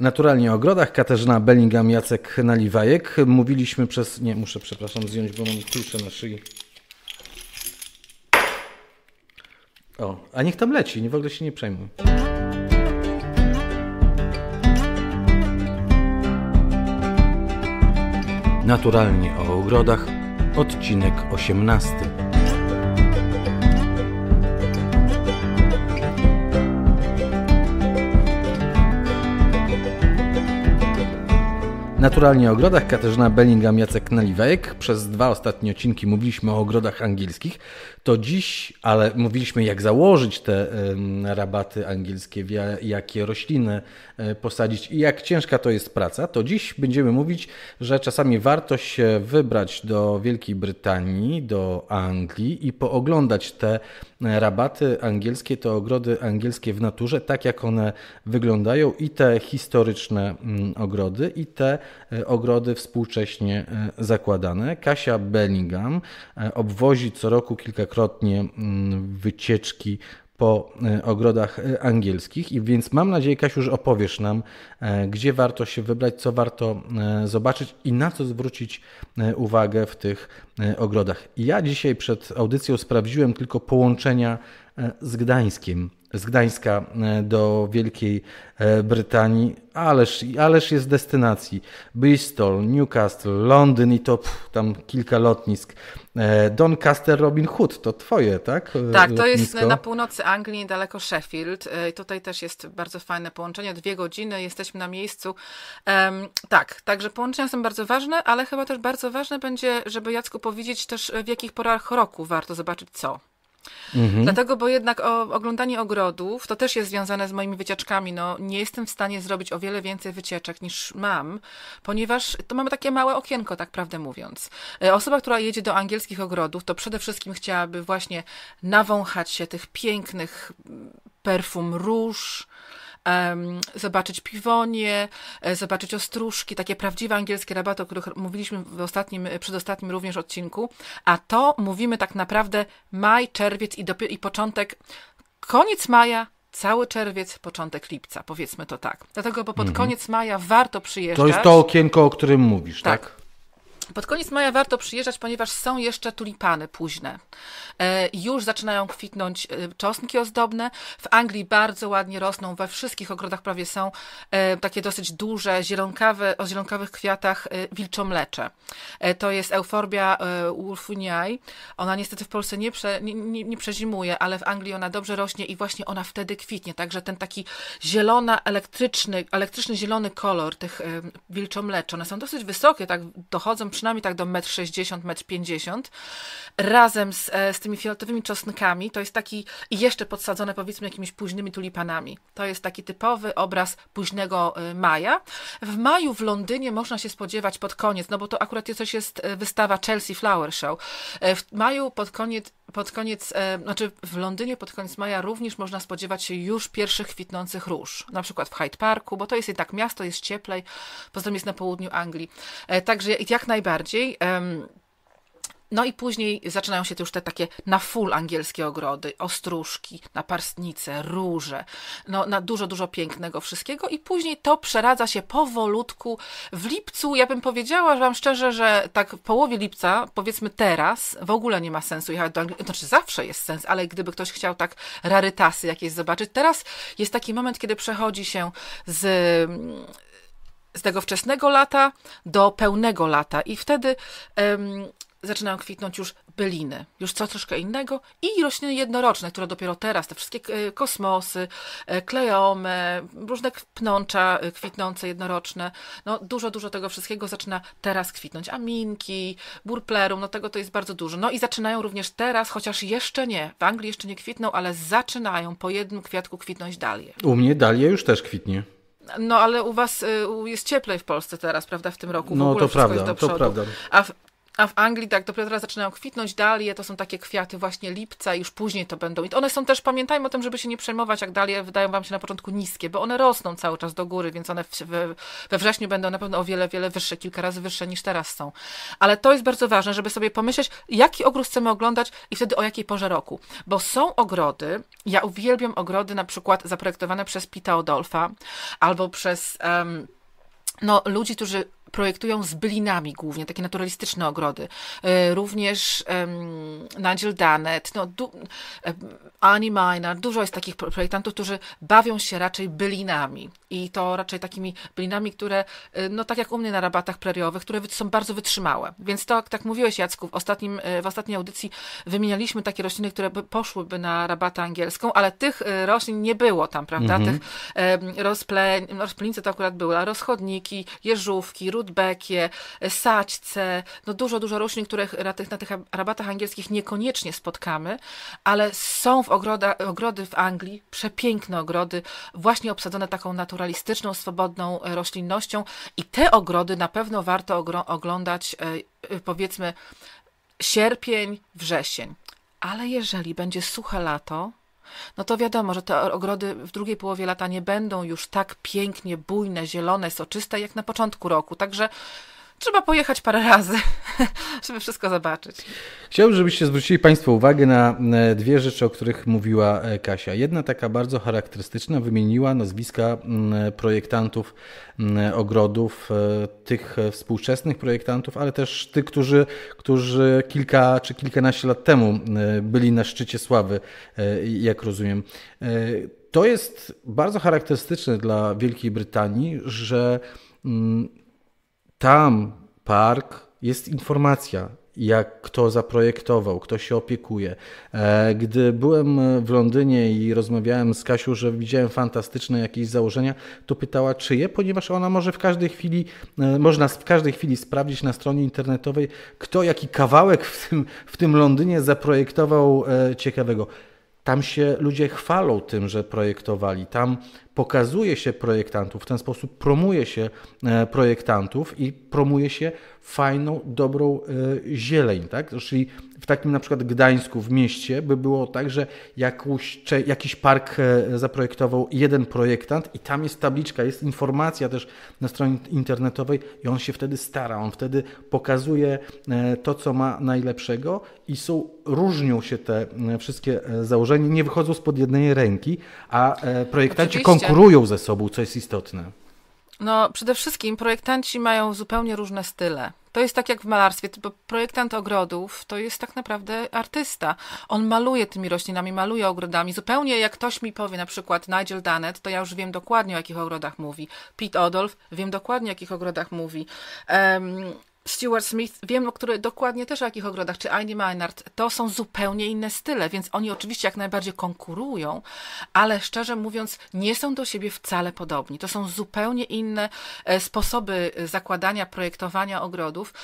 Naturalnie o ogrodach Katarzyna Bellingham, Jacek Naliwajek. Mówiliśmy przez... Nie, muszę, przepraszam, zdjąć, bo mam klucze na szyi. O, a niech tam leci, nie w ogóle się nie przejmuj. Naturalnie o ogrodach, odcinek 18. Naturalnie o ogrodach Katarzyna Bellingham, Jacek Naliwajek. Przez dwa ostatnie odcinki mówiliśmy o ogrodach angielskich. To dziś, ale mówiliśmy jak założyć te y, rabaty angielskie, jakie rośliny y, posadzić i jak ciężka to jest praca. To dziś będziemy mówić, że czasami warto się wybrać do Wielkiej Brytanii, do Anglii i pooglądać te e, rabaty angielskie, te ogrody angielskie w naturze, tak jak one wyglądają i te historyczne y, ogrody i te E, ogrody współcześnie e, zakładane. Kasia Bellingham e, obwozi co roku kilkakrotnie mm, wycieczki po ogrodach angielskich. I więc mam nadzieję, Kasiu, że opowiesz nam, gdzie warto się wybrać, co warto zobaczyć i na co zwrócić uwagę w tych ogrodach. Ja dzisiaj przed audycją sprawdziłem tylko połączenia z Gdańskiem z Gdańska e, do Wielkiej e, Brytanii, ależ, ależ jest destynacji. Bristol, Newcastle, Londyn i to pff, tam kilka lotnisk. E, Doncaster Robin Hood, to twoje, tak? Tak, Lotnisko. to jest na północy Anglii, niedaleko Sheffield. Tutaj też jest bardzo fajne połączenie, dwie godziny, jesteśmy na miejscu. Um, tak, także połączenia są bardzo ważne, ale chyba też bardzo ważne będzie, żeby Jacku powiedzieć też w jakich porach roku warto zobaczyć co. Mhm. Dlatego, bo jednak o, oglądanie ogrodów to też jest związane z moimi wycieczkami. No, nie jestem w stanie zrobić o wiele więcej wycieczek niż mam, ponieważ to mamy takie małe okienko, tak prawdę mówiąc. E, osoba, która jedzie do angielskich ogrodów, to przede wszystkim chciałaby właśnie nawąchać się tych pięknych mm, perfum róż, zobaczyć piwonie, e, zobaczyć ostróżki, takie prawdziwe angielskie rabaty, o których mówiliśmy w ostatnim, e, przedostatnim również odcinku. A to mówimy tak naprawdę maj, czerwiec i, dopiero, i początek, koniec maja, cały czerwiec, początek lipca, powiedzmy to tak. Dlatego, bo pod mhm. koniec maja warto przyjeżdżać. To jest to okienko, o którym mówisz, tak? tak? Pod koniec maja warto przyjeżdżać, ponieważ są jeszcze tulipany późne. E, już zaczynają kwitnąć e, czosnki ozdobne. W Anglii bardzo ładnie rosną, we wszystkich ogrodach prawie są e, takie dosyć duże, zielonkawe, o zielonkawych kwiatach wilczomlecze. To jest Euphorbia wolfuniae. Ona niestety w Polsce nie, prze, nie, nie, nie przezimuje, ale w Anglii ona dobrze rośnie i właśnie ona wtedy kwitnie. Także ten taki zielona, elektryczny, elektryczny zielony kolor tych wilczomleczy, one są dosyć wysokie, tak dochodzą przynajmniej tak do 1,60 m, 1,50 m, razem z, e, z tymi fioletowymi czosnkami. To jest taki, i jeszcze podsadzone powiedzmy jakimiś późnymi tulipanami. To jest taki typowy obraz późnego e, maja. W maju w Londynie można się spodziewać pod koniec, no bo to akurat coś jest e, wystawa Chelsea Flower Show. W maju pod koniec pod koniec, znaczy w Londynie pod koniec maja również można spodziewać się już pierwszych kwitnących róż, na przykład w Hyde Parku, bo to jest jednak miasto, jest cieplej, poza tym jest na południu Anglii. także jak, naj, najbardziej. No i później zaczynają się już te takie na full angielskie ogrody, ostróżki, naparstnice, róże, no na dużo, dużo pięknego wszystkiego i później to przeradza się powolutku w lipcu, ja bym powiedziała że wam szczerze, że tak w połowie lipca, powiedzmy teraz, w ogóle nie ma sensu jechać do Anglii, znaczy zawsze jest sens, ale gdyby ktoś chciał tak rarytasy jakieś zobaczyć, teraz jest taki moment, kiedy przechodzi się z z tego wczesnego lata do pełnego lata i wtedy um, zaczynają kwitnąć już byliny, już co troszkę innego i rośliny jednoroczne, które dopiero teraz, te wszystkie e, kosmosy, e, kleome, różne pnącza e, kwitnące jednoroczne, no dużo, dużo tego wszystkiego zaczyna teraz kwitnąć, aminki, burplerum, no tego to jest bardzo dużo, no i zaczynają również teraz, chociaż jeszcze nie, w Anglii jeszcze nie kwitną, ale zaczynają po jednym kwiatku kwitnąć dalie. U mnie dalia już też kwitnie. No ale u was y, jest cieplej w Polsce teraz, prawda, w tym roku. W no to prawda, to prawda. A w, a w Anglii tak dopiero teraz zaczynają kwitnąć dalie, to są takie kwiaty właśnie lipca, już później to będą. I one są też, pamiętajmy o tym, żeby się nie przejmować, jak dalie wydają wam się na początku niskie, bo one rosną cały czas do góry, więc one w, we, we wrześniu będą na pewno o wiele, wiele wyższe, kilka razy wyższe niż teraz są. Ale to jest bardzo ważne, żeby sobie pomyśleć, jaki ogród chcemy oglądać i wtedy o jakiej porze roku. Bo są ogrody, ja uwielbiam ogrody na przykład zaprojektowane przez Pita Odolfa albo przez... Um, no, ludzi, którzy projektują z bylinami głównie, takie naturalistyczne ogrody. E, również Nigel Danet, no, Annie Minor, dużo jest takich projektantów, którzy bawią się raczej bylinami i to raczej takimi bylinami, które, e, no tak jak u mnie na rabatach preriowych, które są bardzo wytrzymałe. Więc to, tak mówiłeś Jacku, w, ostatnim, e, w ostatniej audycji wymienialiśmy takie rośliny, które by poszłyby na rabatę angielską, ale tych roślin nie było tam, prawda? Mm -hmm. Tych rozple, rozplenice to akurat były, a rozchodniki, jeżówki, rudy rudbekie, saćce, no dużo, dużo roślin, których na tych, na tych rabatach angielskich niekoniecznie spotkamy, ale są w ogroda, ogrody w Anglii, przepiękne ogrody, właśnie obsadzone taką naturalistyczną, swobodną roślinnością i te ogrody na pewno warto oglądać, e, e, powiedzmy, sierpień, wrzesień. Ale jeżeli będzie suche lato, no to wiadomo, że te ogrody w drugiej połowie lata nie będą już tak pięknie, bujne, zielone, soczyste jak na początku roku. Także trzeba pojechać parę razy, żeby wszystko zobaczyć. Chciałbym, żebyście zwrócili Państwo uwagę na dwie rzeczy, o których mówiła e, Kasia. Jedna taka bardzo charakterystyczna, wymieniła nazwiska mm, projektantów mm, ogrodów, e, tych e, współczesnych projektantów, ale też tych, którzy, którzy kilka czy kilkanaście lat temu byli na szczycie sławy, jak rozumiem. To jest bardzo charakterystyczne dla Wielkiej Brytanii, że mm, tam park jest informacja, jak kto zaprojektował, kto się opiekuje. E, gdy byłem w Londynie i rozmawiałem z Kasią, że widziałem fantastyczne jakieś założenia, to pytała czyje, ponieważ ona może w każdej chwili, e, można w każdej chwili sprawdzić na stronie internetowej, kto jaki kawałek w tym, w tym Londynie zaprojektował e, ciekawego. Tam się ludzie chwalą tym, że projektowali. Tam pokazuje się projektantów, w ten sposób promuje się e, projektantów i promuje się fajną, dobrą e, zieleń, tak? Czyli w takim na przykład Gdańsku, w mieście, by było tak, że jakąś, jakiś park e, zaprojektował jeden projektant i tam jest tabliczka, jest informacja też na stronie internetowej i on się wtedy stara, on wtedy pokazuje e, to, co ma najlepszego i są, różnią się te e, wszystkie założenia, nie wychodzą spod jednej ręki, a projektanci Oczywiście. konkurują ze sobą, co jest istotne. No, przede wszystkim projektanci mają zupełnie różne style. To jest tak jak w malarstwie, bo projektant ogrodów to jest tak naprawdę artysta. On maluje tymi roślinami, maluje ogrodami. Zupełnie jak ktoś mi powie, na przykład Nigel Danet, to ja już wiem dokładnie o jakich ogrodach mówi. Pete Odolf, wiem dokładnie o jakich ogrodach mówi. Um, Stuart Smith, wiem, o które dokładnie też o jakich ogrodach, czy Annie Maynard, to są zupełnie inne style, więc oni oczywiście jak najbardziej konkurują, ale szczerze mówiąc, nie są do siebie wcale podobni. To są zupełnie inne e, sposoby e, zakładania, projektowania ogrodów.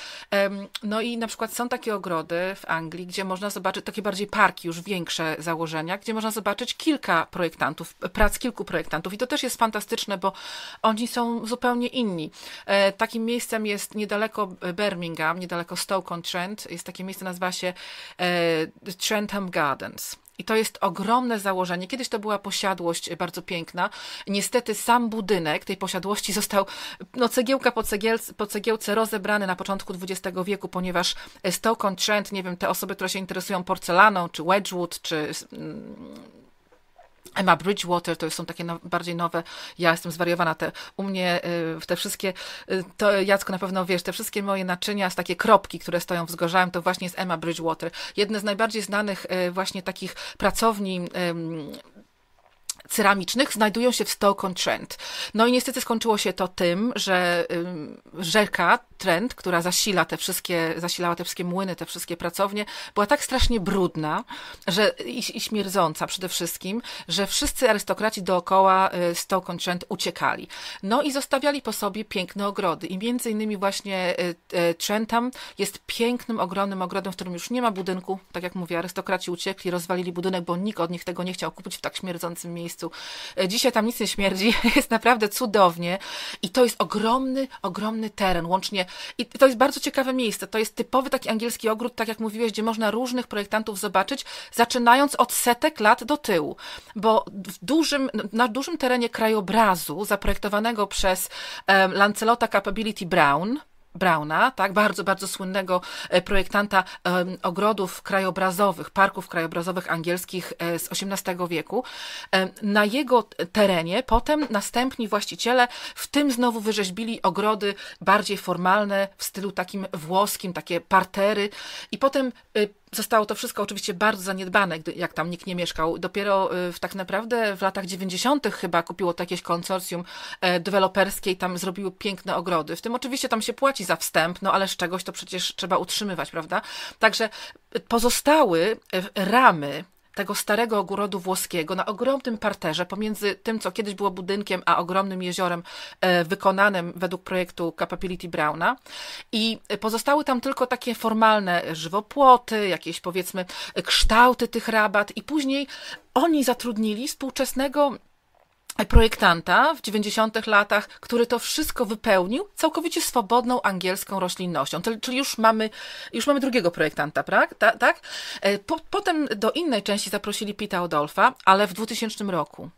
No i na przykład są takie ogrody w Anglii, gdzie można zobaczyć takie bardziej parki, już większe założenia, gdzie można zobaczyć kilka projektantów, prac kilku projektantów. I to też jest fantastyczne, bo oni są zupełnie inni. E, takim miejscem jest niedaleko Birmingham, niedaleko Stoke-on-Trent. Jest takie miejsce, nazywa się e, Trentham Gardens. I to jest ogromne założenie. Kiedyś to była posiadłość bardzo piękna. Niestety sam budynek tej posiadłości został no, cegiełka po, cegielce, po cegiełce rozebrany na początku XX wieku, ponieważ Stoke-on-Trent, nie wiem, te osoby, które się interesują porcelaną, czy Wedgwood, czy mm, Emma Bridgewater, to są takie no, bardziej nowe, ja jestem zwariowana, te, u mnie y, te wszystkie, y, to Jacko na pewno wiesz, te wszystkie moje naczynia z takie kropki, które stoją w zgorzałem, to właśnie jest Emma Bridgewater. Jedne z najbardziej znanych y, właśnie takich pracowni ceramicznych znajdują się w Stockholm Trent. No i niestety skończyło się to tym, że y, rzeka Trent, która zasila te wszystkie, zasilała te wszystkie młyny, te wszystkie pracownie, była tak strasznie brudna że, i, i śmierdząca przede wszystkim, że wszyscy arystokraci dookoła y, Stockholm Trent uciekali. No i zostawiali po sobie piękne ogrody i między innymi właśnie y, Trentham jest pięknym, ogromnym ogrodem, w którym już nie ma budynku, tak jak mówię, arystokraci uciekli, rozwalili budynek, bo nikt od nich tego nie chciał kupić w tak śmierdzącym miejscu miejscu. E, dzisiaj tam nic nie śmierdzi, jest naprawdę cudownie i to jest ogromny, ogromny teren, łącznie i to jest bardzo ciekawe miejsce. To jest typowy taki angielski ogród, tak jak mówiłeś, gdzie można różnych projektantów zobaczyć, zaczynając od setek lat do tyłu, bo w dużym, na dużym terenie krajobrazu zaprojektowanego przez um, Lancelota Capability Brown, Brauna, tak, bardzo, bardzo słynnego e, projektanta ogrodów krajobrazowych, parków krajobrazowych angielskich e, z XVIII wieku. Na jego terenie potem następni właściciele w tym znowu wyrzeźbili ogrody bardziej formalne w stylu takim włoskim, takie partery i potem y, Zostało to wszystko oczywiście bardzo zaniedbane, jak tam nikt nie mieszkał. Dopiero y, w, tak naprawdę w latach 90. chyba kupiło to jakieś konsorcjum e, deweloperskie i tam zrobiły piękne ogrody. W tym oczywiście tam się płaci za wstęp, no ale z czegoś to przecież trzeba utrzymywać, prawda? Także pozostały e, ramy tego starego ogrodu włoskiego na ogromnym parterze pomiędzy tym, co kiedyś było budynkiem, a ogromnym jeziorem e, wykonanym według projektu Capability Browna. I pozostały tam tylko takie formalne żywopłoty, jakieś powiedzmy kształty tych rabat i później oni zatrudnili współczesnego projektanta w 90 latach, który to wszystko wypełnił całkowicie swobodną angielską roślinnością. Czyli już mamy, już mamy drugiego projektanta, tak? tak? potem do innej części zaprosili Pita Odolfa, ale w 2000 roku.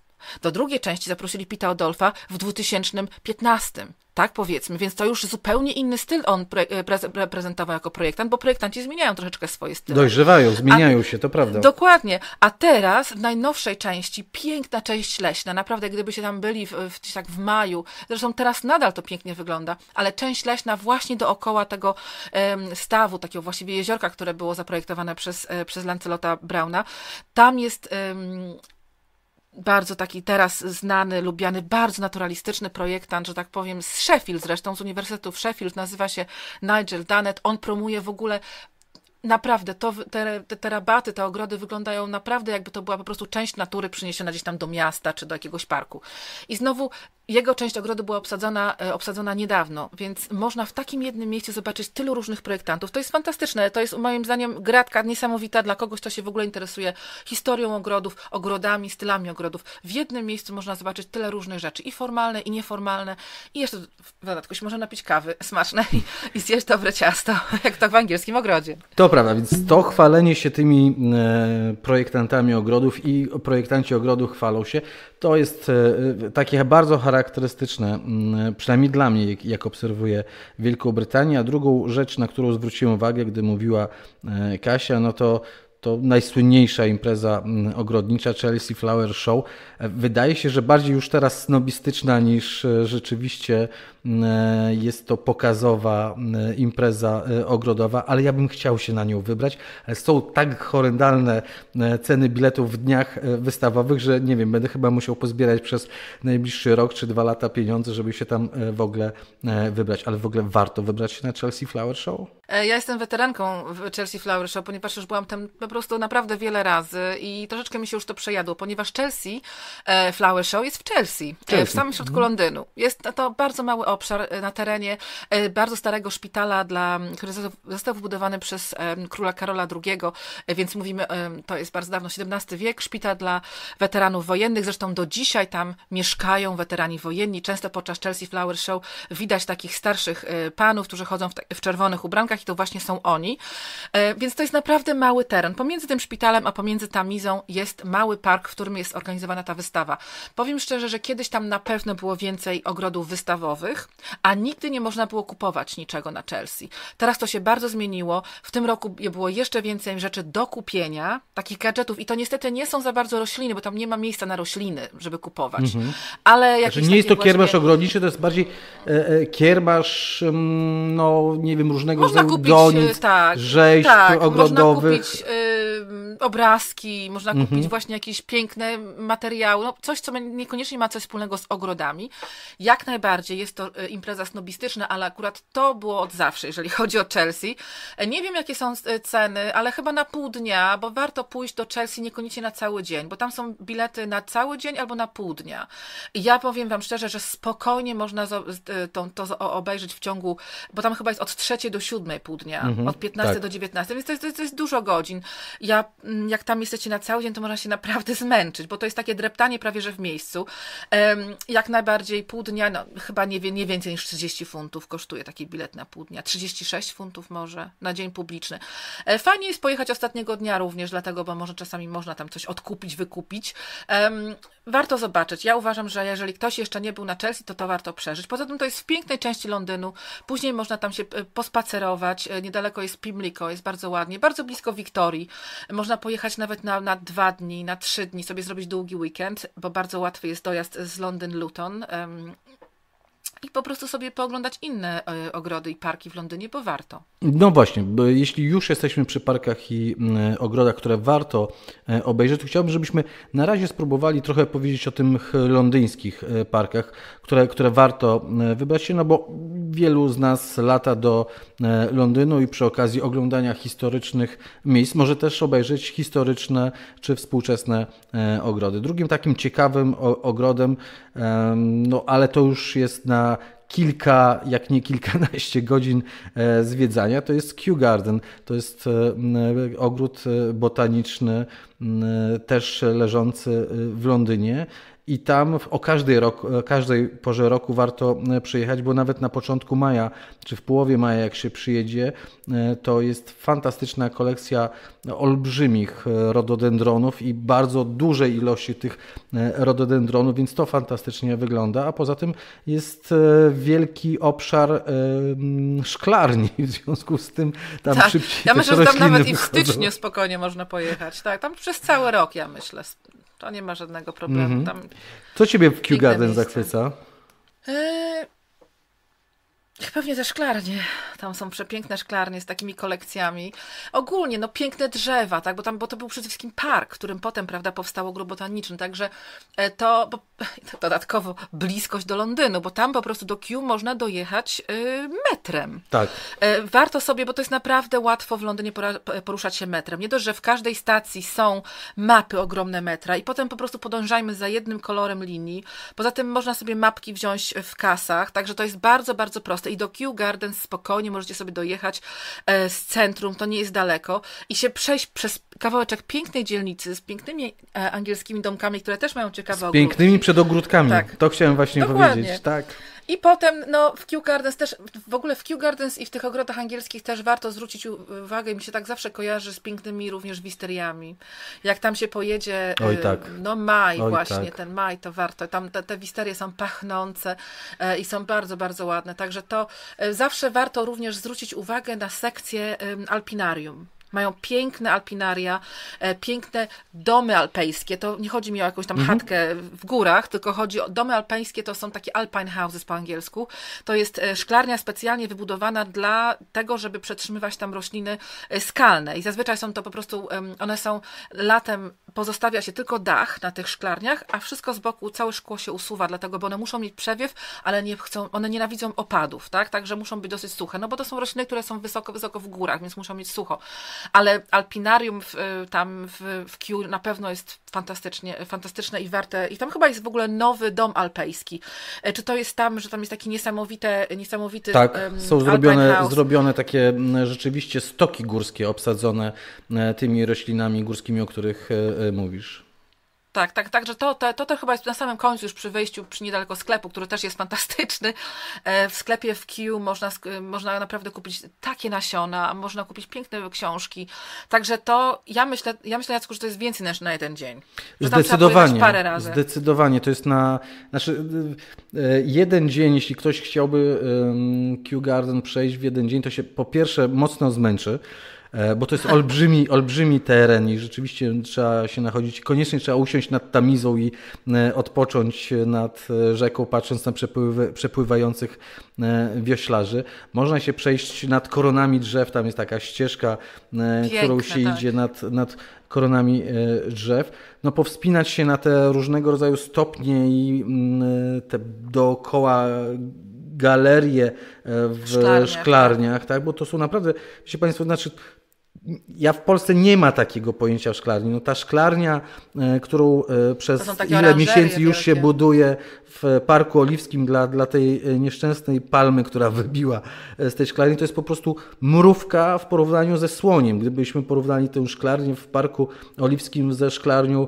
Do drugiej części zaprosili Pita Odolfa w 2015. Tak, powiedzmy, więc to już zupełnie inny styl on e, pre, pre, prezentował jako projektant, bo projektanci zmieniają troszeczkę swoje style. Dojrzewają, zmieniają a, się, to prawda. Dokładnie. A teraz w najnowszej części, piękna część leśna, naprawdę gdyby się tam byli w, w, tak w maju, zresztą teraz nadal to pięknie wygląda, ale część leśna właśnie dookoła tego stawu, takiego właściwie jeziorka, które było zaprojektowane przez, e, przez Lancelota Brauna, tam jest bardzo taki teraz znany, lubiany, bardzo naturalistyczny projektant, że tak powiem, z Sheffield zresztą, z Uniwersytetu w Sheffield, nazywa się Nigel Dannett. On promuje w ogóle naprawdę to, te, te, te, rabaty, te ogrody wyglądają naprawdę jakby to była po prostu część natury przyniesiona gdzieś tam do miasta czy do jakiegoś parku. I znowu jego część ogrodu była obsadzona, e, obsadzona niedawno, więc można w takim jednym miejscu zobaczyć tylu różnych projektantów. To jest fantastyczne. To jest moim zdaniem gratka niesamowita dla kogoś, kto się w ogóle interesuje historią ogrodów, ogrodami, stylami ogrodów. W jednym miejscu można zobaczyć tyle różnych rzeczy, i formalne, i nieformalne. I jeszcze w dodatku się można napić kawy smacznej i, i zjeść dobre ciasto, jak to w angielskim ogrodzie. To prawda, więc to chwalenie się tymi e, projektantami ogrodów i projektanci ogrodu chwalą się, to jest e, takie bardzo charakterystyczne charakterystyczne, mm, przynajmniej dla mnie, jak obserwuję Wielką Brytanię. A drugą rzecz, na którą zwróciłem uwagę, gdy mówiła e, Kasia, no to to najsłynniejsza impreza mm, ogrodnicza Chelsea Flower Show. E, wydaje się, że bardziej już teraz snobistyczna niż e, rzeczywiście E, jest to pokazowa e, impreza e, ogrodowa, ale ja bym chciał się na nią wybrać. Są tak horrendalne ceny biletów w dniach wystawowych, że nie wiem, będę chyba musiał pozbierać przez najbliższy rok czy dwa lata pieniądze, żeby się tam w ogóle wybrać. Ale w ogóle warto wybrać się na Chelsea Flower Show? Ja jestem weteranką Chelsea Flower Show, ponieważ już byłam tam po prostu naprawdę wiele razy i troszeczkę mi się już to przejadło, ponieważ Chelsea Flower Show jest w Chelsea, Chelsea. w samym środku mhm. Londynu. Jest to bardzo mały obszar e, na terenie e, bardzo starego szpitala, dla, który został wybudowany przez e, króla Karola II, więc mówimy, to jest bardzo dawno, XVII wiek, szpital dla weteranów wojennych. Zresztą do dzisiaj tam mieszkają weterani wojenni. Często podczas Chelsea Flower Show widać takich starszych panów, którzy chodzą w, w czerwonych ubrankach i to właśnie są oni. Więc to jest naprawdę mały teren. Pomiędzy tym szpitalem, a pomiędzy Tamizą jest mały park, w którym jest organizowana ta wystawa. Powiem szczerze, że kiedyś tam na pewno było więcej ogrodów wystawowych, a nigdy nie można było kupować niczego na Chelsea. Teraz to się bardzo zmieniło. W tym roku było jeszcze więcej rzeczy do kupienia, takich gadżetów, i to niestety nie są za bardzo rośliny, bo tam nie ma miejsca na rośliny, żeby kupować. Mhm. Ale znaczy, nie jest to kiermasz ogrodniczy, to jest bardziej e, e, kiermasz, mm, no nie wiem, różnego można rodzaju kupić, donic, e, tak, rzeźb tak, ogrodowych. Można kupić, e, obrazki, można kupić mhm. właśnie jakieś piękne materiały, no, coś, co niekoniecznie ma coś wspólnego z ogrodami. Jak najbardziej jest to y, impreza snobistyczna, ale akurat to było od zawsze, jeżeli chodzi o Chelsea. E, nie wiem, jakie są e, ceny, ale chyba na pół dnia, bo warto pójść do Chelsea niekoniecznie na cały dzień, bo tam są bilety na cały dzień albo na pół dnia. I ja powiem Wam szczerze, że spokojnie można e, to, to obejrzeć w ciągu, bo tam chyba jest od 3 do 7 pół dnia, mhm, od 15 tak. do 19, więc to jest, to jest dużo godzin. Ja ja, mm, jak tam jesteście na cały dzień, to można się naprawdę zmęczyć, bo to jest takie dreptanie prawie, że w miejscu. Jak najbardziej pół dnia, no chyba nie, nie więcej niż 30 funtów kosztuje taki bilet na pół dnia. 36 funtów może na dzień publiczny. E, fajnie jest pojechać ostatniego dnia również, dlatego, bo może czasami można tam coś odkupić, wykupić. Warto zobaczyć. Ja uważam, że jeżeli ktoś jeszcze nie był na Chelsea, to to warto przeżyć. Poza tym to jest w pięknej części Londynu. Później można tam się e, pospacerować. E, niedaleko jest Pimlico, jest bardzo ładnie. Bardzo blisko Wiktorii. Można pojechać nawet na, na dwa dni, na trzy dni, sobie zrobić długi weekend, bo bardzo łatwy jest dojazd z Londyn Luton i po prostu sobie pooglądać inne e, ogrody i parki w Londynie, bo warto. No właśnie, bo jeśli już jesteśmy przy parkach i mm, ogrodach, które warto e, obejrzeć, to chciałbym, żebyśmy na razie spróbowali trochę powiedzieć o tych londyńskich e, parkach, które, które warto wybrać się, no bo wielu z nas lata do Londynu i przy okazji oglądania historycznych miejsc może też obejrzeć historyczne czy współczesne ogrody. Drugim takim ciekawym ogrodem, no ale to już jest na kilka, jak nie kilkanaście godzin e, zwiedzania, to jest Kew Garden. To jest e, ogród e, botaniczny, też leżący w Londynie. I tam o każdej, rok, e, każdej porze roku warto e, przyjechać, bo nawet na początku maja, czy w połowie maja, jak się przyjedzie, e, to jest fantastyczna kolekcja olbrzymich rododendronów i bardzo dużej ilości tych rododendronów, więc to fantastycznie wygląda. A poza tym jest wielki obszar szklarni, w związku z tym tam tak. szybciej. Ja myślę, że tam nawet i w styczniu spokojnie można pojechać. Tak, tam przez cały rok, ja myślę. To nie ma żadnego problemu. Mhm. Tam Co ciebie w Q Garden zachwyca? Yy, Pewnie te szklarnie. Tam są przepiękne szklarnie z takimi kolekcjami. Ogólnie, no piękne drzewa, tak, bo tam, bo to był przede wszystkim park, którym potem, prawda, powstało ogród botaniczny, także e, to, bo, dodatkowo bliskość do Londynu, bo tam po prostu do Kew można dojechać y, metrem. Tak. Y, warto sobie, bo to jest naprawdę łatwo w Londynie pora, poruszać się metrem. Nie dość, że w każdej stacji są mapy ogromne metra i potem po prostu podążajmy za jednym kolorem linii. Poza tym można sobie mapki wziąć w kasach, także to jest bardzo, bardzo proste proste. I do Kew Gardens spokojnie możecie sobie dojechać e, z centrum, to nie jest daleko. I się przejść przez kawałeczek pięknej dzielnicy z pięknymi e, angielskimi domkami, które też mają ciekawe ogródki. pięknymi przedogródkami. Tak. To chciałem właśnie Dokładnie. powiedzieć. Tak. I potem no, w Kew Gardens też, w ogóle w Kew Gardens i w tych ogrodach angielskich też warto zwrócić uwagę, mi się tak zawsze kojarzy z pięknymi również wisteriami. Jak tam się pojedzie, Oj, y, tak. no maj Oj, właśnie, tak. ten maj to warto. Tam te, te wisterie są pachnące e, i są bardzo, bardzo ładne. Także to e, zawsze warto również zwrócić uwagę na sekcję alpinarium mają piękne alpinaria, e, piękne domy alpejskie. To nie chodzi mi o jakąś tam mhm. chatkę w górach, tylko chodzi o domy alpejskie, to są takie alpine houses po angielsku. To jest e, szklarnia specjalnie wybudowana dla tego, żeby przetrzymywać tam rośliny e, skalne. I zazwyczaj są to po prostu, one są latem, pozostawia się tylko dach na tych szklarniach, a wszystko z boku, całe szkło się usuwa, dlatego, bo one muszą mieć przewiew, ale nie chcą, one nienawidzą opadów, tak? Także muszą być dosyć suche, no bo to są rośliny, które są wysoko, wysoko w górach, więc muszą mieć sucho ale alpinarium w, y, tam w, w Kiu na pewno jest fantastycznie, fantastyczne i warte. I tam chyba jest w ogóle nowy dom alpejski. E, czy to jest tam, że tam jest taki niesamowite, niesamowity Tak, um, są zrobione, house. zrobione takie mm, rzeczywiście stoki górskie obsadzone e, tymi roślinami górskimi, o których e, mówisz. Tak, tak, także to, to, to, to chyba jest na samym końcu, już przy wyjściu, przy niedaleko sklepu, który też jest fantastyczny. E, w sklepie w Q można, e, można naprawdę kupić takie nasiona, można kupić piękne książki. Także to, ja myślę, ja myślę Jacku, że to jest więcej niż na jeden dzień. Zdecydowanie. Parę razy. Zdecydowanie. To jest na, znaczy, e, jeden dzień, jeśli ktoś chciałby Q Garden przejść w jeden dzień, to się po pierwsze mocno zmęczy. E, bo to jest olbrzymi, olbrzymi teren i rzeczywiście trzeba się nachodzić, koniecznie trzeba usiąść nad Tamizą i e, odpocząć nad e, rzeką, patrząc na przepływy, przepływających wioślarzy. Można się przejść nad koronami drzew, tam jest taka ścieżka, Piękne, którą się tak. idzie nad, nad koronami drzew, no powspinać się na te różnego rodzaju stopnie i mm, te dookoła galerie w szklarniach, tak. szklarniach tak? bo to są naprawdę, wiecie Państwo, znaczy ja w Polsce nie ma takiego pojęcia szklarni. No ta szklarnia, e, którą e, przez ile miesięcy już wielkie. się buduje w Parku Oliwskim dla, dla tej e, nieszczęsnej palmy, która wybiła z tej szklarni, to jest po prostu mrówka w porównaniu ze słoniem. Gdybyśmy porównali tę szklarnię w Parku Oliwskim ze szklarnią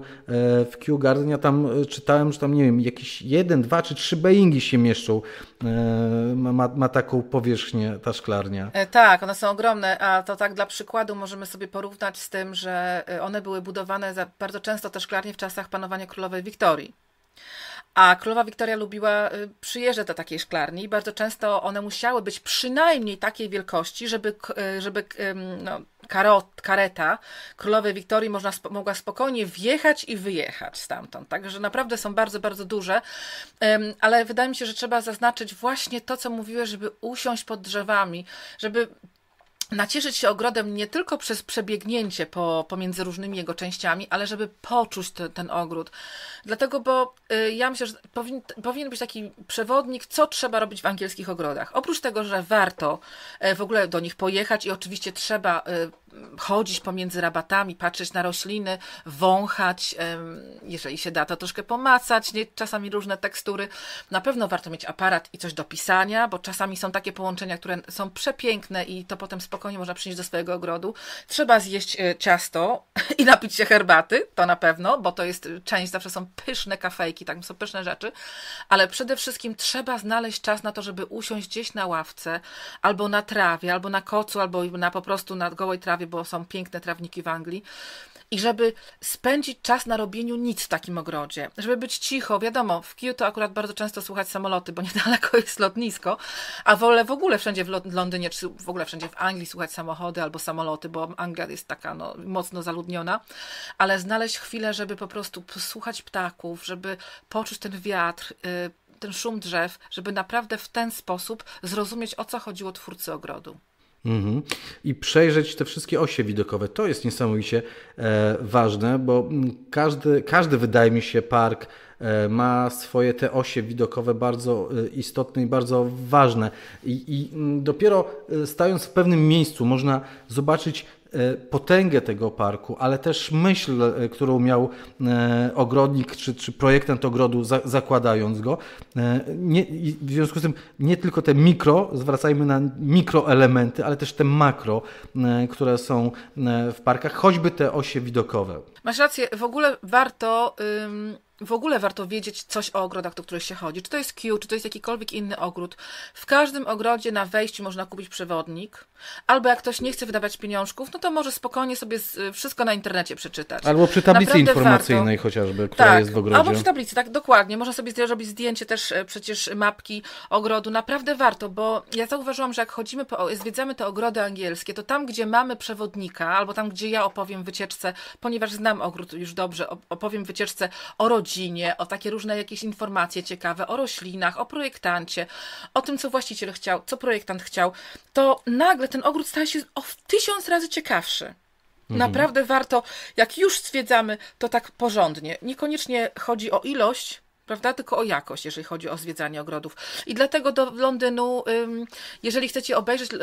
w Kew Garden, ja tam czytałem, że tam nie wiem, jakieś jeden, dwa czy trzy beingi się mieszczą E, ma, ma taką powierzchnię ta szklarnia. E, tak, one są ogromne, a to tak dla przykładu możemy sobie porównać z tym, że e, one były budowane za, bardzo często te szklarnie w czasach panowania królowej Wiktorii. A królowa Wiktoria lubiła y, przyjeżdżać do takiej szklarni i bardzo często one musiały być przynajmniej takiej wielkości, żeby, y, żeby no, karot, kareta królowej Wiktorii można, mogła spokojnie wjechać i wyjechać stamtąd. Także naprawdę są bardzo, bardzo duże, ale wydaje mi się, że trzeba zaznaczyć właśnie to, co mówiłeś, żeby usiąść pod drzewami, żeby nacieszyć się ogrodem nie tylko przez przebiegnięcie po, pomiędzy różnymi jego częściami, ale żeby poczuć te, ten ogród. Dlatego, bo y, ja myślę, że powin, powinien być taki przewodnik, co trzeba robić w angielskich ogrodach. Oprócz tego, że warto e, w ogóle do nich pojechać i oczywiście trzeba e, chodzić pomiędzy rabatami, patrzeć na rośliny, wąchać, jeżeli się da, to troszkę pomacać, nie, czasami różne tekstury. Na pewno warto mieć aparat i coś do pisania, bo czasami są takie połączenia, które są przepiękne i to potem spokojnie można przynieść do swojego ogrodu. Trzeba zjeść e, ciasto i napić się herbaty, to na pewno, bo to jest e, część, zawsze są pyszne kafejki, tak, są pyszne rzeczy, ale przede wszystkim trzeba znaleźć czas na to, żeby usiąść gdzieś na ławce, albo na trawie, albo na kocu, albo na po prostu na gołej trawie, bo są piękne trawniki w Anglii. I żeby spędzić czas na robieniu nic w takim ogrodzie, żeby być cicho, wiadomo, w Kiju to akurat bardzo często słuchać samoloty, bo niedaleko jest lotnisko, a wolę w ogóle wszędzie w Londynie, czy w ogóle wszędzie w Anglii słuchać samochody albo samoloty, bo Anglia jest taka no, mocno zaludniona, ale znaleźć chwilę, żeby po prostu słuchać ptaków, żeby poczuć ten wiatr, y, ten szum drzew, żeby naprawdę w ten sposób zrozumieć, o co chodziło twórcy ogrodu. Mhm. I przejrzeć te wszystkie osie widokowe. To jest niesamowicie e, ważne, bo mm, każdy, każdy, wydaje mi się, park e, ma swoje te osie widokowe bardzo e, istotne i bardzo ważne. I, I mm, dopiero e, stając w pewnym miejscu można zobaczyć E, potęgę tego parku, ale też myśl, e, którą miał e, ogrodnik czy, czy projektant ogrodu za, zakładając go. Nie, w związku z tym nie tylko te mikro, zwracajmy na mikroelementy, ale też te makro, które są w parkach, choćby te osie widokowe. Masz rację, w ogóle warto w ogóle warto wiedzieć coś o ogrodach, do których się chodzi. Czy to jest Q, czy to jest jakikolwiek inny ogród. W każdym ogrodzie na wejściu można kupić przewodnik. Albo jak ktoś nie chce wydawać pieniążków, no to może spokojnie sobie wszystko na internecie przeczytać. Albo przy tablicy Naprawdę informacyjnej warto. chociażby, która tak, jest w ogrodzie. Albo przy tablicy, tak, dokładnie. Można sobie zrobić zdjęcie też e, przecież mapki ogrodu. Naprawdę warto, bo ja zauważyłam, że jak chodzimy, po, zwiedzamy te ogrody angielskie, to tam, gdzie mamy przewodnika, albo tam, gdzie ja opowiem wycieczce, ponieważ znam ogród już dobrze, opowiem wycieczce o rodzinie, rodzinie, o takie różne jakieś informacje ciekawe, o roślinach, o projektancie, o tym, co właściciel chciał, co projektant chciał, to nagle ten ogród staje się o tysiąc razy ciekawszy. Mhm. Naprawdę warto, jak już zwiedzamy, to tak porządnie. Niekoniecznie chodzi o ilość, prawda? Tylko o jakość, jeżeli chodzi o zwiedzanie ogrodów. I dlatego do Londynu, jeżeli chcecie obejrzeć y,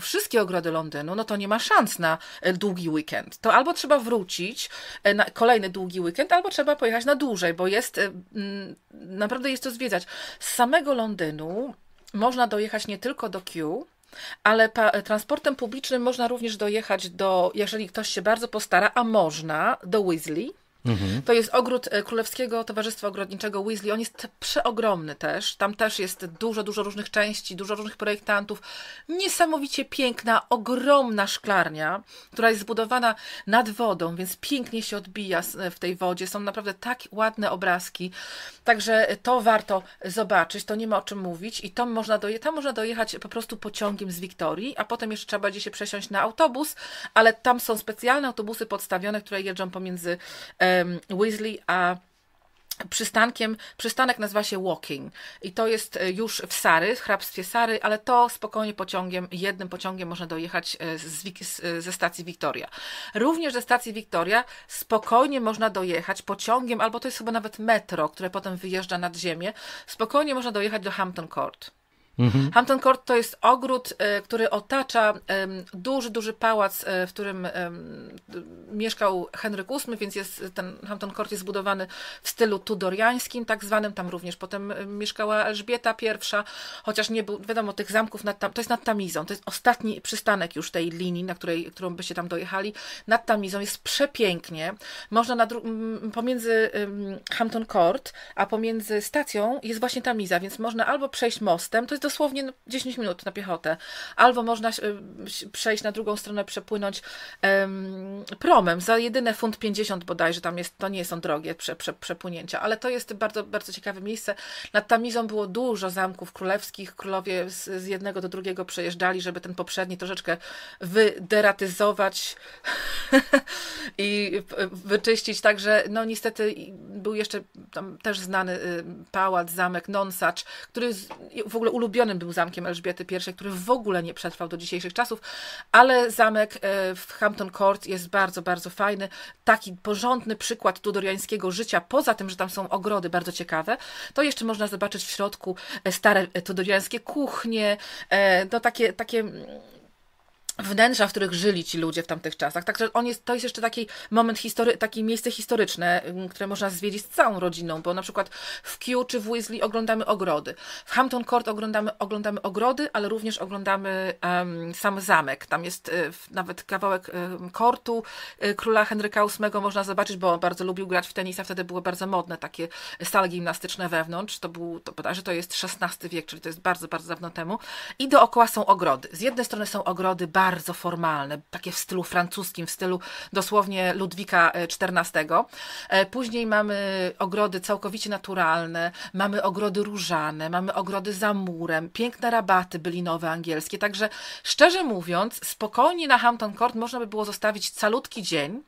wszystkie ogrody Londynu, no to nie ma szans na y, długi weekend. To albo trzeba wrócić y, na kolejny długi weekend, albo trzeba pojechać na dłużej, bo jest, mm, naprawdę jest to zwiedzać. Z samego Londynu można dojechać nie tylko do Kew, ale transportem publicznym można również dojechać do, jeżeli ktoś się bardzo postara, a można, do Weasley Mhm. To jest ogród e, Królewskiego Towarzystwa Ogrodniczego Weasley. On jest przeogromny też. Tam też jest dużo, dużo różnych części, dużo różnych projektantów. Niesamowicie piękna, ogromna szklarnia, która jest zbudowana nad wodą, więc pięknie się odbija w tej wodzie. Są naprawdę tak ładne obrazki. Także to warto zobaczyć, to nie ma o czym mówić. I to można doje- tam można dojechać po prostu pociągiem z Wiktorii, a potem jeszcze trzeba będzie się przesiąść na autobus, ale tam są specjalne autobusy podstawione, które jeżdżą pomiędzy e, Weasley, a Przystankiem, przystanek nazywa się Walking i to jest e, już w Sary, w hrabstwie Sary, ale to spokojnie pociągiem, jednym pociągiem można dojechać e, z, z, e, ze stacji Victoria. Również ze stacji Victoria spokojnie można dojechać pociągiem, albo to jest chyba nawet metro, które potem wyjeżdża nad ziemię, spokojnie można dojechać do Hampton Court. Mhm. Hampton Court to jest ogród, y, który otacza duży, duży pałac, y, w którym mieszkał Henryk VIII, więc jest, ten Hampton Court jest zbudowany w stylu tudoriańskim, tak zwanym. Tam również potem y, mieszkała Elżbieta I, chociaż nie był, wiadomo, tych zamków nad, to jest nad Tamizą, to jest ostatni przystanek już tej linii, na której, którą byście tam dojechali. Nad Tamizą jest przepięknie. Można na pomiędzy Hampton Court, a pomiędzy stacją jest właśnie Tamiza, więc można albo przejść mostem, to jest dosłownie 10 no, minut na piechotę. Albo można y, przejść na drugą stronę, przepłynąć promem za jedyne funt 50 bodajże, tam jest, to nie są drogie prze, prze, przepłynięcia, ale to jest bardzo, bardzo ciekawe miejsce. Nad Tamizą było dużo zamków królewskich, królowie z, z jednego do drugiego przejeżdżali, żeby ten poprzedni troszeczkę wyderatyzować i wyczyścić, także no niestety był jeszcze tam też znany y, pałac, zamek Nonsacz, który w ogóle ulubiony ulubionym był zamkiem Elżbiety I, który w ogóle nie przetrwał do dzisiejszych czasów, ale zamek e, w Hampton Court jest bardzo, bardzo fajny. Taki porządny przykład tudoriańskiego życia, poza tym, że tam są ogrody bardzo ciekawe, to jeszcze można zobaczyć w środku e, stare e, tudoriańskie kuchnie, no takie, takie wnętrza, w których żyli ci ludzie w tamtych czasach. Także on jest, to jest jeszcze taki moment historii, takie miejsce historyczne, mm, które można zwiedzić z całą rodziną, bo na przykład w Kew czy w Weasley oglądamy ogrody. W Hampton Court oglądamy, oglądamy ogrody, ale również oglądamy um, sam zamek. Tam jest um, nawet kawałek um, kortu e, króla Henryka VIII można zobaczyć, bo on bardzo lubił grać w tenisa, wtedy były bardzo modne takie sale gimnastyczne wewnątrz. To był, to bodajże to jest XVI wiek, czyli to jest bardzo, bardzo dawno temu. I dookoła są ogrody. Z jednej strony są ogrody bardzo bardzo formalne, takie w stylu francuskim, w stylu dosłownie Ludwika XIV. E, e, później mamy ogrody całkowicie naturalne, mamy ogrody różane, mamy ogrody za murem, piękne rabaty bylinowe angielskie. Także szczerze mówiąc, spokojnie na Hampton Court można by było zostawić calutki dzień,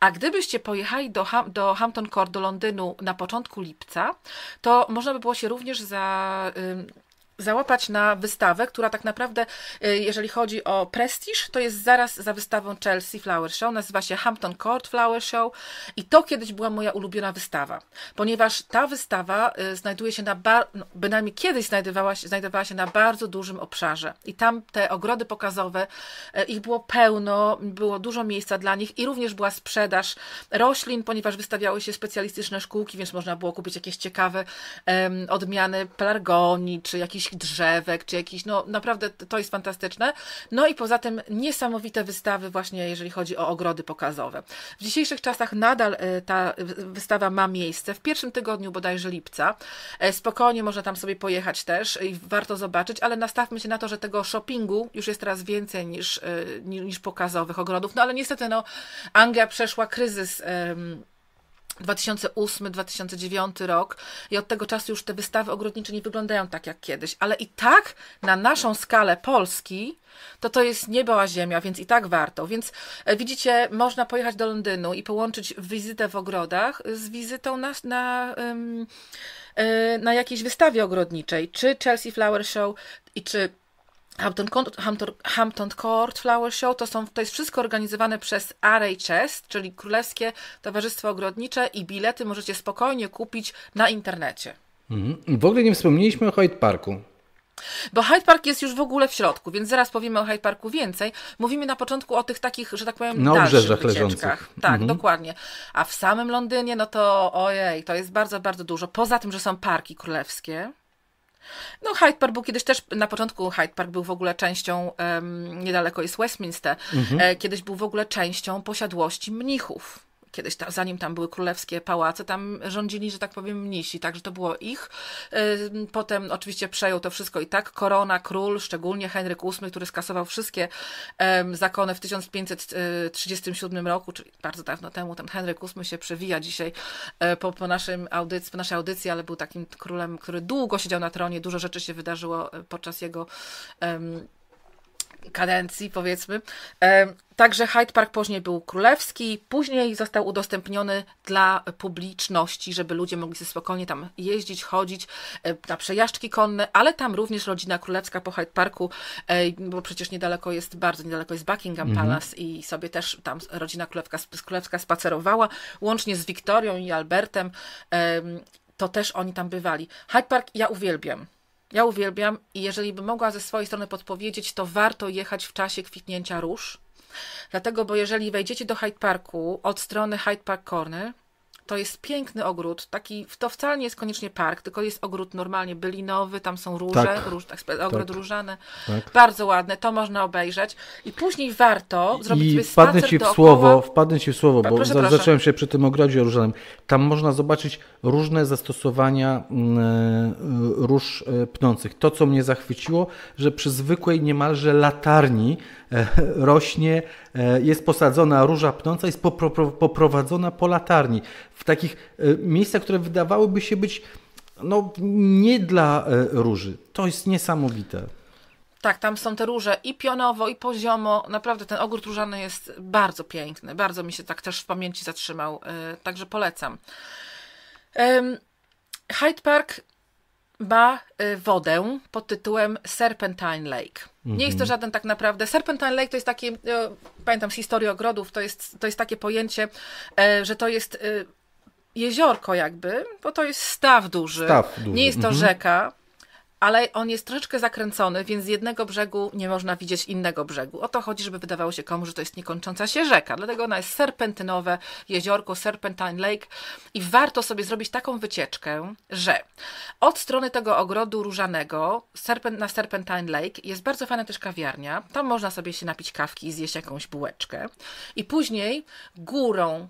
a gdybyście pojechali do, Ham do Hampton Court, do Londynu na początku lipca, to można by było się również za załapać na wystawę, która tak naprawdę, e, jeżeli chodzi o prestiż, to jest zaraz za wystawą Chelsea Flower Show. Nazywa się Hampton Court Flower Show i to kiedyś była moja ulubiona wystawa, ponieważ ta wystawa e, znajduje się na, bar- no, bynajmniej kiedyś znajdowała się, znajdowała się na bardzo dużym obszarze i tam te ogrody pokazowe, e, ich było pełno, było dużo miejsca dla nich i również była sprzedaż roślin, ponieważ wystawiały się specjalistyczne szkółki, więc można było kupić jakieś ciekawe um, odmiany pelargonii czy jakieś drzewek, czy jakichś, no naprawdę to jest fantastyczne. No i poza tym niesamowite wystawy właśnie, jeżeli chodzi o ogrody pokazowe. W dzisiejszych czasach nadal e, ta wystawa ma miejsce, w pierwszym tygodniu bodajże lipca. E, spokojnie można tam sobie pojechać też i warto zobaczyć, ale nastawmy się na to, że tego shoppingu już jest teraz więcej niż, e, niż pokazowych ogrodów. No ale niestety no, Anglia przeszła kryzys 2008-2009 rok i od tego czasu już te wystawy ogrodnicze nie wyglądają tak jak kiedyś, ale i tak na naszą skalę Polski to to jest niebała ziemia, więc i tak warto. Więc e, widzicie, można pojechać do Londynu i połączyć wizytę w ogrodach z wizytą na, na, e, na jakiejś wystawie ogrodniczej, czy Chelsea Flower Show i czy Hampton, Hampton, Hampton Court Flower Show to, są, to jest wszystko organizowane przez Array Chest, czyli Królewskie Towarzystwo Ogrodnicze i bilety możecie spokojnie kupić na internecie. Mhm. W ogóle nie wspomnieliśmy o Hyde Parku. Bo Hyde Park jest już w ogóle w środku, więc zaraz powiemy o Hyde Parku więcej. Mówimy na początku o tych takich, że tak powiem, na obrzeżach leżących. Tak, mhm. dokładnie. A w samym Londynie, no to ojej, to jest bardzo, bardzo dużo. Poza tym, że są parki królewskie, no, Hyde Park był kiedyś też, na początku Hyde Park był w ogóle częścią, um, niedaleko jest Westminster, mhm. E, kiedyś był w ogóle częścią posiadłości mnichów kiedyś, zanim tam były królewskie pałace, tam rządzili, że tak powiem, mnisi, także to było ich. Potem oczywiście przejął to wszystko i tak korona, król, szczególnie Henryk VIII, który skasował wszystkie zakony w 1537 roku, czyli bardzo dawno temu, ten Henryk VIII się przewija dzisiaj e, po, po, naszym audycji, po naszej audycji, ale był takim królem, który długo siedział na tronie, dużo rzeczy się wydarzyło e, podczas jego kadencji, powiedzmy. Także Hyde Park później był królewski, później został udostępniony dla publiczności, żeby ludzie mogli sobie spokojnie tam jeździć, chodzić na przejażdżki konne, ale tam również rodzina królewska po Hyde Parku, bo przecież niedaleko jest, bardzo niedaleko jest Buckingham mhm. Palace i sobie też tam rodzina królewska, królewska spacerowała, łącznie z Wiktorią i Albertem, to też oni tam bywali. Hyde Park ja uwielbiam. Ja uwielbiam i jeżeli by mogła ze swojej strony podpowiedzieć, to warto jechać w czasie kwitnięcia róż. Dlatego, bo jeżeli wejdziecie do Hyde Parku od strony Hyde Park Corner, to jest piękny ogród, taki, to wcale nie jest koniecznie park, tylko jest ogród normalnie bylinowy, tam są róże, tak, róż, tak, ogród tak, różany, tak. bardzo ładne, to można obejrzeć i później warto zrobić I sobie wpadnę ci w dookoła. słowo, wpadnę ci w słowo, bo proszę, proszę. zacząłem się przy tym ogrodzie różanym. Tam można zobaczyć różne zastosowania mm, e, róż e, pnących. To, co mnie zachwyciło, że przy zwykłej niemalże latarni E, rośnie, e, jest posadzona róża pnąca, jest poprowadzona po latarni. W takich e, miejscach, które wydawałyby się być no, nie dla róży. To jest niesamowite. Tak, tam są te róże i pionowo, i poziomo. Naprawdę ten ogród różany jest bardzo piękny. Bardzo mi się tak też w pamięci zatrzymał, także polecam. Hyde Park ma wodę pod tytułem Serpentine Lake. Nie jest to mhm. żaden tak naprawdę. Serpentine Lake to jest takie, e, pamiętam z historii ogrodów, to jest, to jest takie pojęcie, e, że to jest e, jeziorko jakby, bo to jest staw duży. Staw duży. Nie jest to mhm. rzeka ale on jest troszeczkę zakręcony, więc z jednego brzegu nie można widzieć innego brzegu. O to chodzi, żeby wydawało się komuś, że to jest niekończąca się rzeka. Dlatego ona jest serpentynowe, jeziorko, Serpentine Lake i warto sobie zrobić taką wycieczkę, że od strony tego ogrodu różanego serpent, na Serpentine Lake jest bardzo fajna też kawiarnia. Tam można sobie się napić kawki i zjeść jakąś bułeczkę. I później górą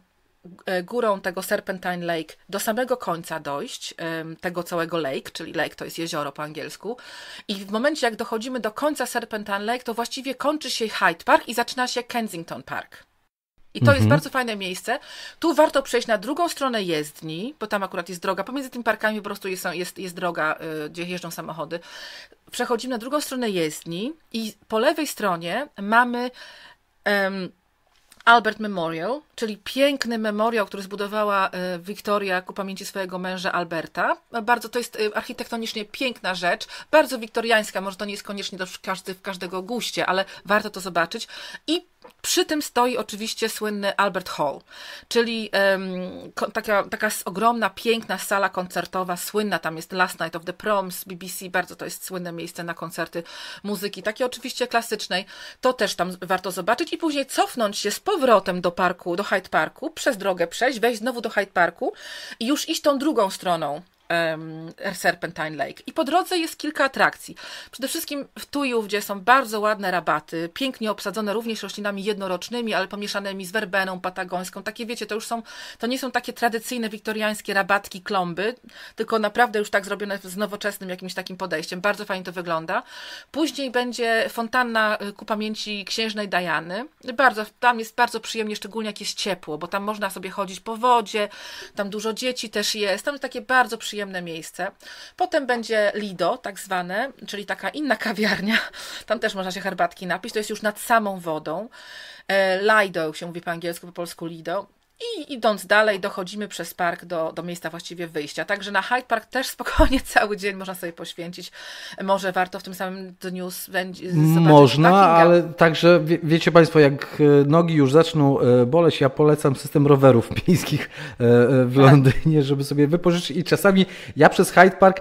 E, górą tego Serpentine Lake do samego końca dojść, e, tego całego lake, czyli lake to jest jezioro po angielsku. I w momencie, jak dochodzimy do końca Serpentine Lake, to właściwie kończy się Hyde Park i zaczyna się Kensington Park. I to mhm. jest bardzo fajne miejsce. Tu warto przejść na drugą stronę jezdni, bo tam akurat jest droga. Pomiędzy tymi parkami po prostu jest, jest, jest droga, e, gdzie jeżdżą samochody. Przechodzimy na drugą stronę jezdni i po lewej stronie mamy. Albert Memorial, czyli piękny memoriał, który zbudowała e, Wiktoria ku pamięci swojego męża Alberta. Bardzo to jest e, architektonicznie piękna rzecz, bardzo wiktoriańska, może to nie jest koniecznie do każdy, w każdego guście, ale warto to zobaczyć. I przy tym stoi oczywiście słynny Albert Hall, czyli um, taka, taka ogromna, piękna sala koncertowa, słynna, tam jest Last Night of the Proms, BBC, bardzo to jest słynne miejsce na koncerty muzyki, takiej oczywiście klasycznej, to też tam warto zobaczyć i później cofnąć się z powrotem do parku, do Hyde Parku, przez drogę przejść, wejść znowu do Hyde Parku i już iść tą drugą stroną, Serpentine Lake. I po drodze jest kilka atrakcji. Przede wszystkim w Tuju, gdzie są bardzo ładne rabaty, pięknie obsadzone również roślinami jednorocznymi, ale pomieszanymi z werbeną patagońską. Takie wiecie, to już są, to nie są takie tradycyjne wiktoriańskie rabatki, klomby, tylko naprawdę już tak zrobione z nowoczesnym jakimś takim podejściem. Bardzo fajnie to wygląda. Później będzie fontanna y, ku pamięci księżnej Dajany. Bardzo, tam jest bardzo przyjemnie, szczególnie jak jest ciepło, bo tam można sobie chodzić po wodzie, tam dużo dzieci też jest. Tam jest takie bardzo przyjemne przyjemne miejsce. Potem będzie Lido, tak zwane, czyli taka inna kawiarnia. Tam też można się herbatki napić. To jest już nad samą wodą. E, Lido się mówi po angielsku, po polsku Lido. I idąc dalej, dochodzimy przez park do, do miejsca właściwie wyjścia. Także na Hyde Park też spokojnie cały dzień można sobie poświęcić. Może warto w tym samym dniu spędzić. Można, ale także wie, wiecie Państwo, jak e, nogi już zaczną e, boleć, ja polecam system rowerów miejskich e, w tak. Londynie, żeby sobie wypożyczyć. I czasami ja przez Hyde Park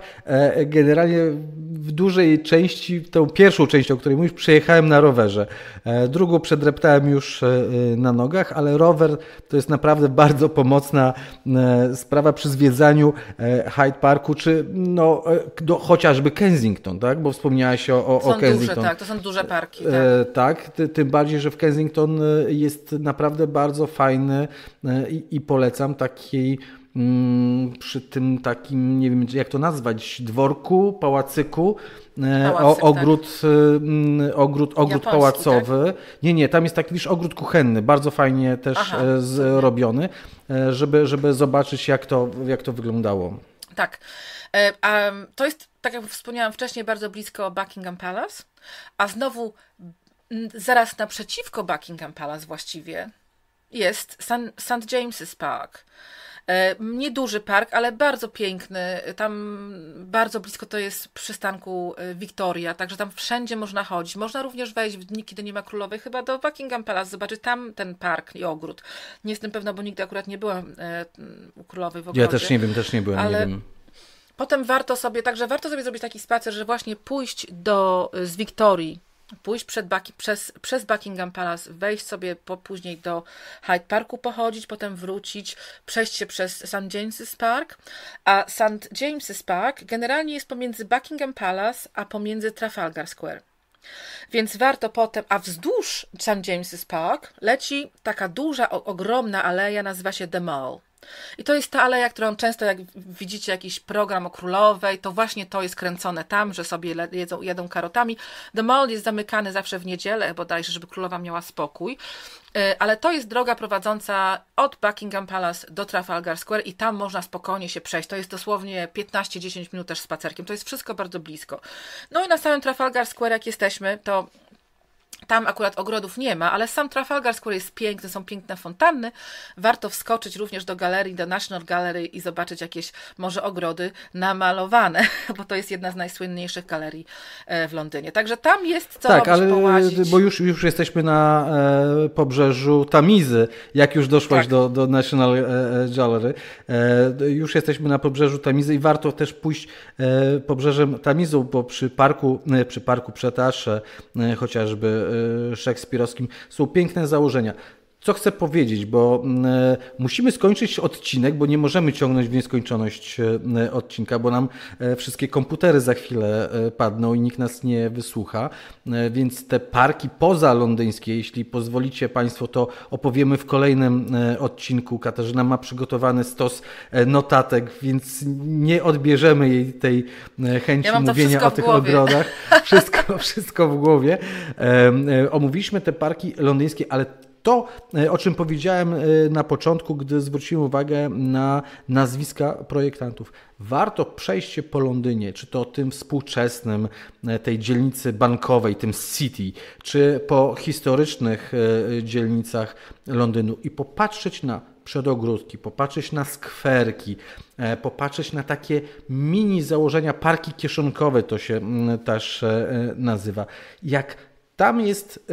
generalnie w dużej części, tą pierwszą częścią, o której mówisz, przejechałem na rowerze. Drugą przedreptałem już na nogach, ale rower to jest naprawdę naprawdę bardzo pomocna e, sprawa przy zwiedzaniu e, Hyde Parku, czy no, e, do, chociażby Kensington, tak? bo wspomniałaś o, o, to są o Kensington. Duże, tak, to są duże parki. Tak, tak tym bardziej, że w Kensington jest naprawdę bardzo fajny i, i polecam takiej mm, przy tym takim, nie wiem jak to nazwać, dworku, pałacyku, o, ogród, tak? ogród, mm, ogród tak? pałacowy. Tak? Nie, nie, tam jest taki wiesz, ogród kuchenny, bardzo fajnie też Aha. E, zrobiony, e, e, żeby, żeby zobaczyć, jak to, jak to wyglądało. Tak. A to jest, tak jak wspomniałam wcześniej, bardzo blisko Buckingham Palace, a znowu zaraz naprzeciwko Buckingham Palace właściwie jest St. James's Park. E, nieduży park, ale bardzo piękny. Tam bardzo blisko to jest przystanku e, Victoria, także tam wszędzie można chodzić. Można również wejść w dni, kiedy nie ma królowej, chyba do Buckingham Palace, zobaczyć tam ten park i ogród. Nie jestem pewna, bo nigdy akurat nie byłam e, u królowej w ogrodzie. Ja też nie wiem, też nie byłem, ale... nie wiem. Potem warto sobie, także warto sobie zrobić taki spacer, że właśnie pójść do, z Wiktorii pójść przed Baki przez, przez Buckingham Palace, wejść sobie po, później do Hyde Parku pochodzić, potem wrócić, przejść się przez St. James's Park, a St. James's Park generalnie jest pomiędzy Buckingham Palace, a pomiędzy Trafalgar Square. Więc warto potem, a wzdłuż St. James's Park leci taka duża, ogromna aleja, nazywa się The Mall. I to jest ta aleja, którą często jak widzicie jakiś program o królowej, to właśnie to jest kręcone tam, że sobie jedzą, jedzą karotami. The Mall jest zamykany zawsze w niedzielę bodajże, żeby królowa miała spokój. E, ale to jest droga prowadząca od Buckingham Palace do Trafalgar Square i tam można spokojnie się przejść. To jest dosłownie 15-10 minut też spacerkiem. To jest wszystko bardzo blisko. No i na samym Trafalgar Square, jak jesteśmy, to tam akurat ogrodów nie ma, ale sam Trafalgar Square jest piękny, są piękne fontanny. Warto wskoczyć również do galerii, do National Gallery i zobaczyć jakieś może ogrody namalowane, bo to jest jedna z najsłynniejszych galerii e, w Londynie. Także tam jest co tak, ale, połazić. Bo już, już jesteśmy na e, pobrzeżu Tamizy, jak już doszłaś tak. do, do National e, e, Gallery. E, już jesteśmy na pobrzeżu Tamizy i warto też pójść e, pobrzeżem Tamizu, bo przy parku, przy parku Przetasze chociażby szekspirowskim. Są piękne założenia co chcę powiedzieć, bo mm, e, musimy skończyć odcinek, bo nie możemy ciągnąć w nieskończoność e, e, odcinka, bo nam wszystkie komputery za chwilę padną i nikt nas nie wysłucha. Więc te parki poza londyńskie, jeśli pozwolicie Państwo, to opowiemy w kolejnym odcinku. Katarzyna ma przygotowany stos notatek, więc nie odbierzemy jej tej chęci ja mówienia o tych ogrodach. Wszystko, wszystko w głowie. Omówiliśmy te parki londyńskie, ale to, e, o czym powiedziałem e, na początku, gdy zwróciłem uwagę na nazwiska projektantów. Warto przejść się po Londynie, czy to tym współczesnym, e, tej dzielnicy bankowej, tym City, czy po historycznych dzielnicach Londynu i popatrzeć na przedogródki, popatrzeć na skwerki, popatrzeć na takie mini założenia, parki kieszonkowe to się mm, też nazywa. Jak tam jest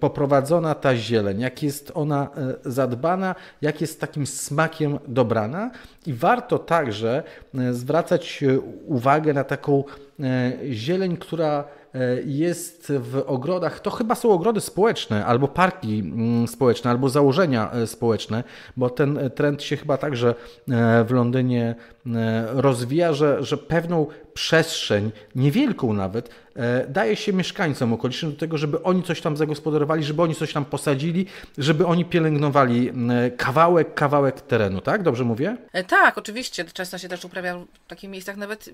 poprowadzona ta zieleń, jak jest ona e, zadbana, jak jest takim smakiem dobrana. I warto także e, zwracać e, uwagę na taką zieleń, która E, jest w ogrodach, to chyba są ogrody społeczne, albo parki mm, społeczne, albo założenia e, społeczne, bo ten e, trend się chyba także w Londynie rozwija, że, że pewną przestrzeń, niewielką nawet, daje się mieszkańcom okolicznym do tego, żeby oni coś tam zagospodarowali, żeby oni coś tam posadzili, żeby oni pielęgnowali mm, kawałek, kawałek terenu, tak? Dobrze mówię? Tak, oczywiście. Często się też uprawia w takich miejscach nawet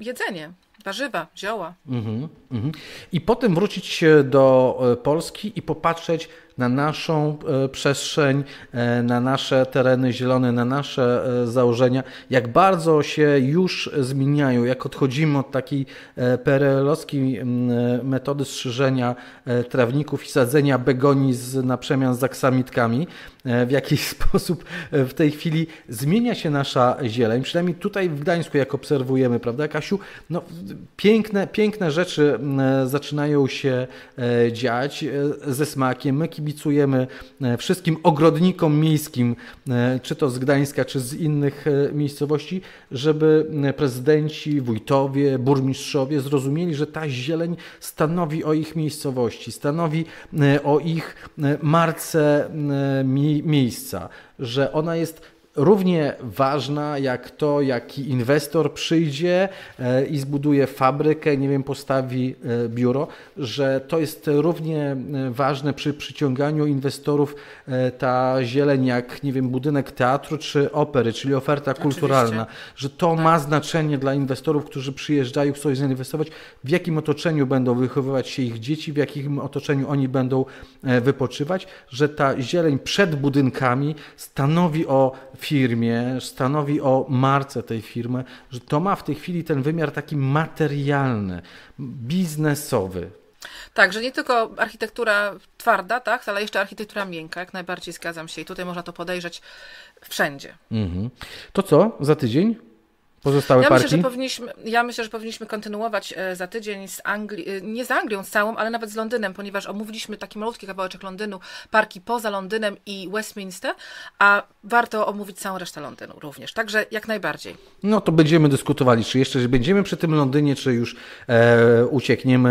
jedzenie, warzywa, zioła. Mhm, mhm. I potem wrócić do e, Polski i popatrzeć na naszą e, przestrzeń, e, na nasze tereny zielone, na nasze założenia, jak bardzo się już zmieniają, jak odchodzimy od takiej perelowskiej metody strzyżenia trawników i sadzenia begonii z, na przemian z aksamitkami, w jakiś sposób w tej chwili zmienia się nasza zieleń, przynajmniej tutaj w Gdańsku, jak obserwujemy, prawda, jakaś Kasiu. No, piękne, piękne rzeczy mm, e, zaczynają się e, dziać e, ze smakiem. My kibicujemy wszystkim ogrodnikom miejskim, czy to z Gdańska, czy z innych miejscowości, żeby prezydenci, wójtowie, burmistrzowie zrozumieli, że ta zieleń stanowi o ich miejscowości, stanowi o ich marce miejsca, że ona jest równie ważna jak to, jaki inwestor przyjdzie e, i zbuduje fabrykę, nie wiem, postawi e, biuro, że to jest równie e, ważne przy przyciąganiu inwestorów ta zieleń jak, nie wiem, budynek teatru czy opery, czyli oferta kulturalna, Oczywiście. że to tak. ma znaczenie dla inwestorów, którzy przyjeżdżają, chcą zainwestować, w jakim otoczeniu będą wychowywać się ich dzieci, w jakim otoczeniu oni będą wypoczywać, że ta zieleń przed budynkami stanowi o firmie, stanowi o marce tej firmy, że to ma w tej chwili ten wymiar taki materialny, biznesowy. Tak, że nie tylko architektura twarda, tak, ale jeszcze architektura miękka, jak najbardziej zgadzam się i tutaj można to podejrzeć wszędzie. Mhm. To co, za tydzień? pozostałe ja Myślę, że powinniśmy, ja myślę, że powinniśmy kontynuować e, za tydzień z Anglii, e, nie z Anglią z całą, ale nawet z Londynem, ponieważ omówiliśmy taki malutki kawałeczek Londynu, parki poza Londynem i Westminster, a warto omówić całą resztę Londynu również. Także jak najbardziej. No to będziemy dyskutowali, czy jeszcze będziemy przy tym Londynie, czy już e, uciekniemy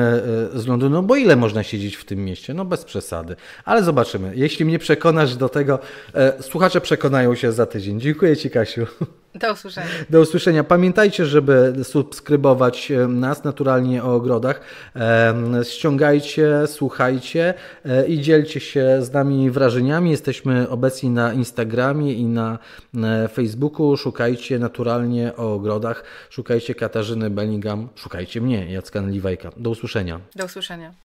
e, z Londynu, bo ile można siedzieć w tym mieście? No bez przesady. Ale zobaczymy. Jeśli mnie przekonasz do tego, e, słuchacze przekonają się za tydzień. Dziękuję Ci, Kasiu. Do usłyszenia. Do usłyszenia. Pamiętajcie, żeby subskrybować nas naturalnie o ogrodach. Ściągajcie, słuchajcie e, i dzielcie się z nami wrażeniami. Jesteśmy obecni na Instagramie i na e, Facebooku. Szukajcie naturalnie o ogrodach. Szukajcie Katarzyny Bellingham. Szukajcie mnie, Jacka Liwajka. Do usłyszenia. Do usłyszenia.